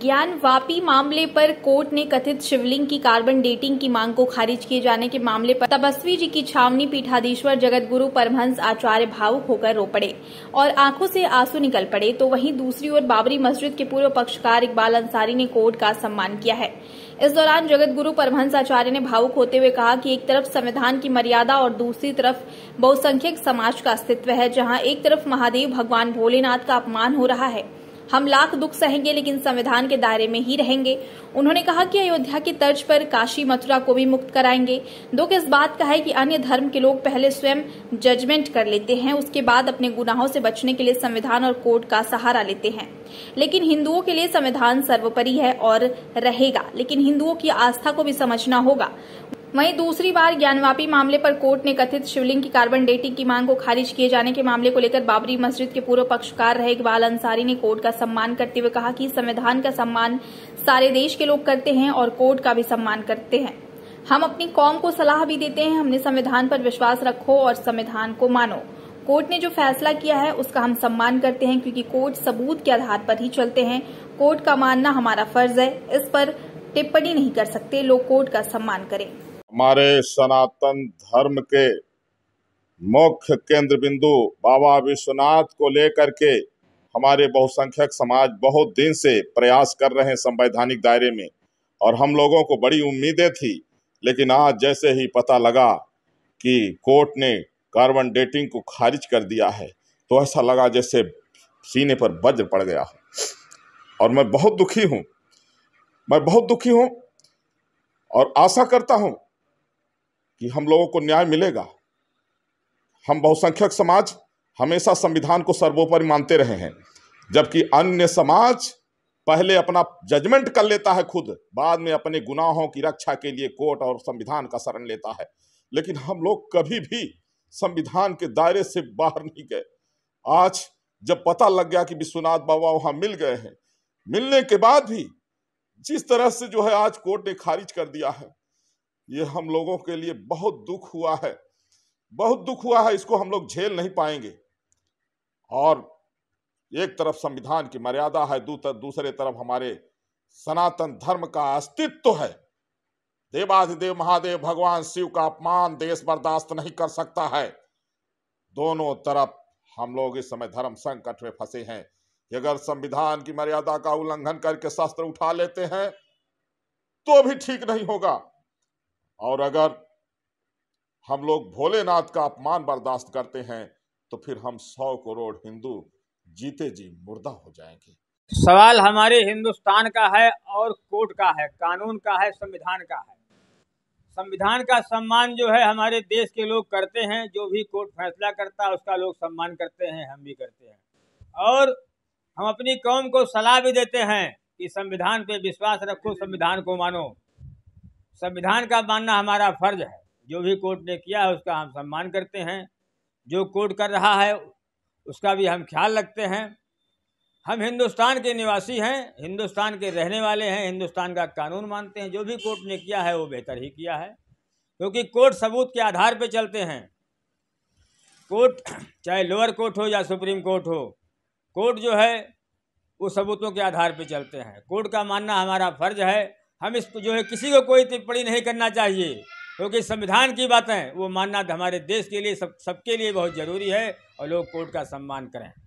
ज्ञान वापी मामले पर कोर्ट ने कथित शिवलिंग की कार्बन डेटिंग की मांग को खारिज किए जाने के मामले पर तपस्वी जी की छावनी पीठाधीश्वर जगत गुरु परमहंस आचार्य भावुक होकर रो पड़े और आंखों से आंसू निकल पड़े तो वहीं दूसरी ओर बाबरी मस्जिद के पूर्व पक्षकार इकबाल अंसारी ने कोर्ट का सम्मान किया है इस दौरान जगत गुरु परमहंस आचार्य ने भावुक होते हुए कहा कि एक तरफ संविधान की मर्यादा और दूसरी तरफ बहुसंख्यक समाज का अस्तित्व है जहां एक तरफ महादेव भगवान भोलेनाथ का अपमान हो रहा है हम लाख दुख सहेंगे लेकिन संविधान के दायरे में ही रहेंगे उन्होंने कहा कि अयोध्या की तर्ज पर काशी मथुरा को भी मुक्त कराएंगे दुख इस बात का है कि अन्य धर्म के लोग पहले स्वयं जजमेंट कर लेते हैं उसके बाद अपने गुनाहों से बचने के लिए संविधान और कोर्ट का सहारा लेते हैं लेकिन हिंदुओं के लिए संविधान सर्वोपरि है और रहेगा लेकिन हिंदुओं की आस्था को भी समझना होगा वहीं दूसरी बार ज्ञानवापी मामले पर कोर्ट ने कथित शिवलिंग की कार्बन डेटिंग की मांग को खारिज किए जाने के मामले को लेकर बाबरी मस्जिद के पूर्व पक्षकार रहे इकबाल अंसारी ने कोर्ट का सम्मान करते हुए कहा कि संविधान का सम्मान सारे देश के लोग करते हैं और कोर्ट का भी सम्मान करते हैं हम अपनी कौम को सलाह भी देते हैं हमने संविधान पर विश्वास रखो और संविधान को मानो कोर्ट ने जो फैसला किया है उसका हम सम्मान करते हैं क्योंकि कोर्ट सबूत के आधार पर ही चलते हैं कोर्ट का मानना हमारा फर्ज है इस पर टिप्पणी नहीं कर सकते लोग कोर्ट का सम्मान करें हमारे सनातन धर्म के मुख्य केंद्र बिंदु बाबा विश्वनाथ को लेकर के हमारे बहुसंख्यक समाज बहुत दिन से प्रयास कर रहे हैं संवैधानिक दायरे में और हम लोगों को बड़ी उम्मीदें थी लेकिन आज जैसे ही पता लगा कि कोर्ट ने कार्बन डेटिंग को खारिज कर दिया है तो ऐसा लगा जैसे सीने पर वज्र पड़ गया हो और मैं बहुत दुखी हूँ मैं बहुत दुखी हूँ और आशा करता हूँ कि हम लोगों को न्याय मिलेगा हम बहुसंख्यक समाज हमेशा संविधान को सर्वोपरि मानते रहे हैं जबकि अन्य समाज पहले अपना जजमेंट कर लेता है खुद बाद में अपने गुनाहों की रक्षा के लिए कोर्ट और संविधान का शरण लेता है लेकिन हम लोग कभी भी संविधान के दायरे से बाहर नहीं गए आज जब पता लग गया कि विश्वनाथ बाबा वहां मिल गए हैं मिलने के बाद भी जिस तरह से जो है आज कोर्ट ने खारिज कर दिया है ये हम लोगों के लिए बहुत दुख हुआ है बहुत दुख हुआ है इसको हम लोग झेल नहीं पाएंगे और एक तरफ संविधान की मर्यादा है दूसरे तरफ हमारे सनातन धर्म का अस्तित्व तो है देवाधिदेव महादेव भगवान शिव का अपमान देश बर्दाश्त नहीं कर सकता है दोनों तरफ हम लोग इस समय धर्म संकट में फंसे हैं अगर संविधान की मर्यादा का उल्लंघन करके शस्त्र उठा लेते हैं तो भी ठीक नहीं होगा और अगर हम लोग भोलेनाथ का अपमान बर्दाश्त करते हैं तो फिर हम सौ करोड़ हिंदू जीते जी मुर्दा हो जाएंगे सवाल हमारे हिंदुस्तान का है और कोर्ट का है कानून का है संविधान का है संविधान का सम्मान जो है हमारे देश के लोग करते हैं जो भी कोर्ट फैसला करता है उसका लोग सम्मान करते हैं हम भी करते हैं और हम अपनी कौम को सलाह भी देते हैं कि संविधान पे विश्वास रखो संविधान को मानो संविधान का मानना हमारा फर्ज है जो भी कोर्ट ने किया है उसका हम सम्मान करते हैं जो कोर्ट कर रहा है उसका भी हम ख्याल रखते हैं हम हिंदुस्तान के निवासी हैं हिंदुस्तान के रहने वाले हैं हिंदुस्तान का कानून मानते हैं जो भी कोर्ट ने किया है वो बेहतर ही किया है क्योंकि कोर्ट सबूत के आधार पर चलते हैं कोर्ट चाहे लोअर कोर्ट हो या सुप्रीम कोर्ट हो कोर्ट जो है वो सबूतों के आधार पर चलते हैं कोर्ट का मानना हमारा फर्ज है हम इस जो है किसी को कोई टिप्पणी नहीं करना चाहिए क्योंकि तो संविधान की बातें वो मानना हमारे देश के लिए सब सबके लिए बहुत ज़रूरी है और लोग कोर्ट का सम्मान करें